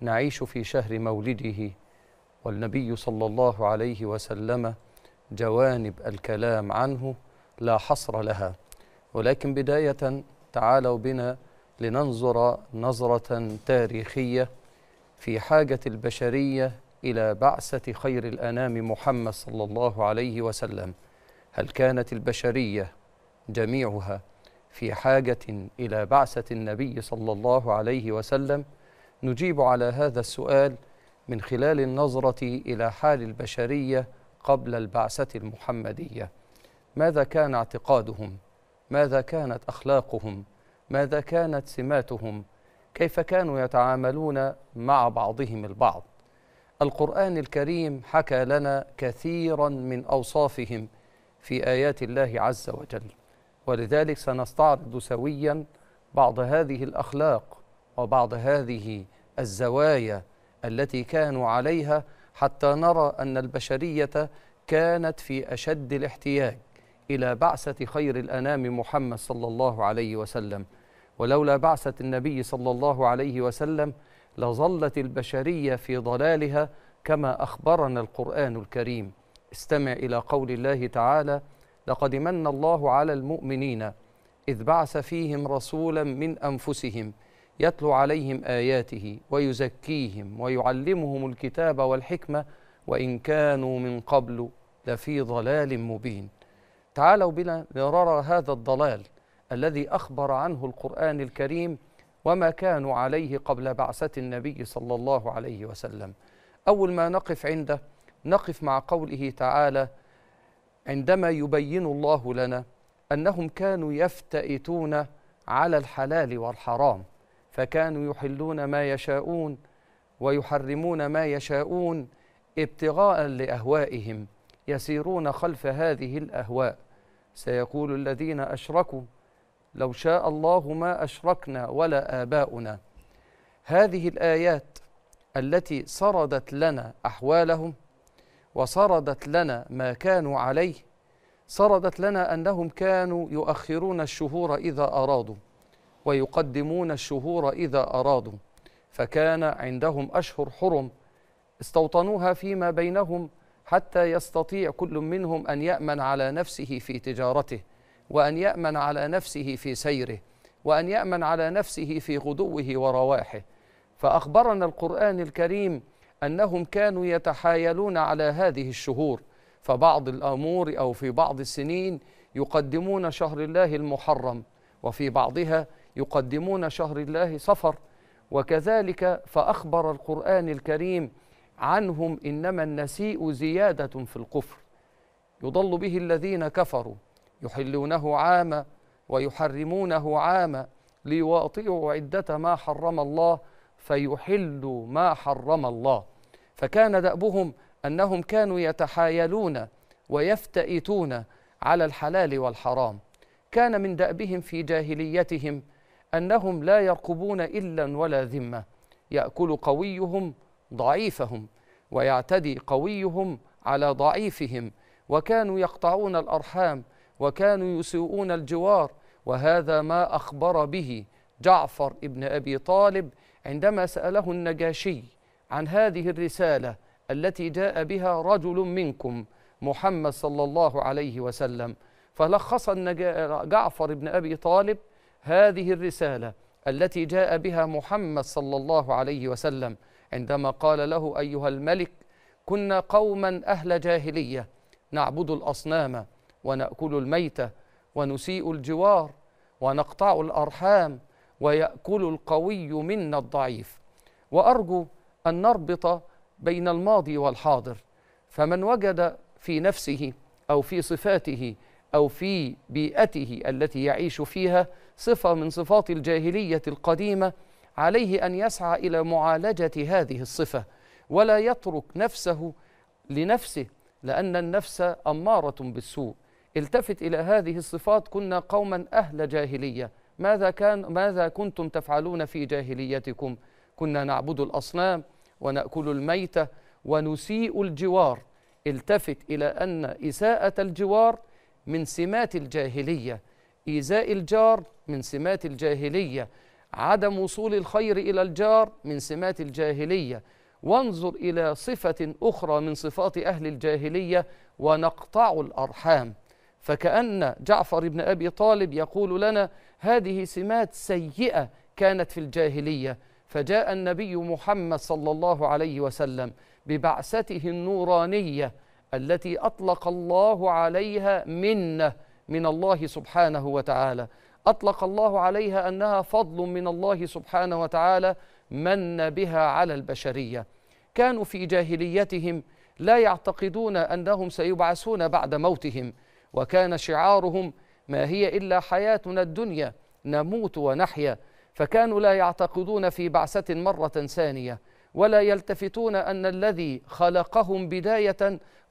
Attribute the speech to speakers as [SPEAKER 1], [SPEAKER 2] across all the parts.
[SPEAKER 1] نعيش في شهر مولده والنبي صلى الله عليه وسلم جوانب الكلام عنه لا حصر لها ولكن بداية تعالوا بنا لننظر نظرة تاريخية في حاجة البشرية إلى بعثة خير الأنام محمد صلى الله عليه وسلم هل كانت البشرية جميعها في حاجة إلى بعثة النبي صلى الله عليه وسلم؟ نجيب على هذا السؤال من خلال النظرة إلى حال البشرية قبل البعثة المحمدية ماذا كان اعتقادهم؟ ماذا كانت أخلاقهم؟ ماذا كانت سماتهم؟ كيف كانوا يتعاملون مع بعضهم البعض؟ القرآن الكريم حكى لنا كثيرا من أوصافهم في آيات الله عز وجل ولذلك سنستعرض سويا بعض هذه الأخلاق وبعض هذه الزوايا التي كانوا عليها حتى نرى أن البشرية كانت في أشد الاحتياج إلى بعثة خير الأنام محمد صلى الله عليه وسلم ولولا بعثة النبي صلى الله عليه وسلم لظلت البشرية في ضلالها كما أخبرنا القرآن الكريم استمع إلى قول الله تعالى لقد من الله على المؤمنين إذ بعث فيهم رسولا من أنفسهم يتلو عليهم آياته ويزكيهم ويعلمهم الكتاب والحكمة وإن كانوا من قبل لفي ضلال مبين تعالوا بنا لنرى هذا الضلال الذي أخبر عنه القرآن الكريم وما كانوا عليه قبل بعثة النبي صلى الله عليه وسلم أول ما نقف عنده نقف مع قوله تعالى عندما يبين الله لنا أنهم كانوا يفتئتون على الحلال والحرام فكانوا يحلون ما يشاءون ويحرمون ما يشاءون ابتغاء لاهوائهم يسيرون خلف هذه الاهواء سيقول الذين اشركوا لو شاء الله ما اشركنا ولا اباؤنا هذه الايات التي سردت لنا احوالهم وسردت لنا ما كانوا عليه سردت لنا انهم كانوا يؤخرون الشهور اذا ارادوا ويقدمون الشهور إذا أرادوا فكان عندهم أشهر حرم استوطنوها فيما بينهم حتى يستطيع كل منهم أن يأمن على نفسه في تجارته وأن يأمن على نفسه في سيره وأن يأمن على نفسه في غدوه ورواحه فأخبرنا القرآن الكريم أنهم كانوا يتحايلون على هذه الشهور فبعض الأمور أو في بعض السنين يقدمون شهر الله المحرم وفي بعضها يقدمون شهر الله صفر وكذلك فأخبر القرآن الكريم عنهم إنما النسيء زيادة في الكفر يضل به الذين كفروا يحلونه عاما ويحرمونه عاما ليواطئوا عدة ما حرم الله فيحلوا ما حرم الله فكان دأبهم أنهم كانوا يتحايلون ويفتئتون على الحلال والحرام كان من دأبهم في جاهليتهم أنهم لا يرقبون إلا ولا ذمة يأكل قويهم ضعيفهم ويعتدي قويهم على ضعيفهم وكانوا يقطعون الأرحام وكانوا يسيئون الجوار وهذا ما أخبر به جعفر ابن أبي طالب عندما سأله النجاشي عن هذه الرسالة التي جاء بها رجل منكم محمد صلى الله عليه وسلم فلخص جعفر بن أبي طالب هذه الرسالة التي جاء بها محمد صلى الله عليه وسلم عندما قال له أيها الملك كنا قوما أهل جاهلية نعبد الأصنام ونأكل الميتة ونسيء الجوار ونقطع الأرحام ويأكل القوي منا الضعيف وأرجو أن نربط بين الماضي والحاضر فمن وجد في نفسه أو في صفاته أو في بيئته التي يعيش فيها صفة من صفات الجاهلية القديمة عليه أن يسعى إلى معالجة هذه الصفة ولا يترك نفسه لنفسه لأن النفس أمارة بالسوء التفت إلى هذه الصفات كنا قوما أهل جاهلية ماذا, كان ماذا كنتم تفعلون في جاهليتكم كنا نعبد الأصنام ونأكل الميتة ونسيء الجوار التفت إلى أن إساءة الجوار من سمات الجاهلية إيذاء الجار من سمات الجاهلية عدم وصول الخير إلى الجار من سمات الجاهلية وانظر إلى صفة أخرى من صفات أهل الجاهلية ونقطع الأرحام فكأن جعفر بن أبي طالب يقول لنا هذه سمات سيئة كانت في الجاهلية فجاء النبي محمد صلى الله عليه وسلم ببعثته النورانيه التي أطلق الله عليها منة من الله سبحانه وتعالى أطلق الله عليها أنها فضل من الله سبحانه وتعالى من بها على البشرية كانوا في جاهليتهم لا يعتقدون أنهم سيبعثون بعد موتهم وكان شعارهم ما هي إلا حياتنا الدنيا نموت ونحيا فكانوا لا يعتقدون في بعثة مرة ثانية ولا يلتفتون أن الذي خلقهم بداية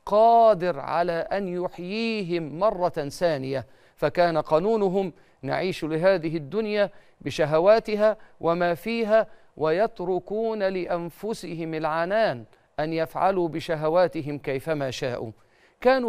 [SPEAKER 1] قادر على أن يحييهم مرة ثانية فكان قانونهم نعيش لهذه الدنيا بشهواتها وما فيها ويتركون لأنفسهم العنان أن يفعلوا بشهواتهم كيفما شاءوا كانوا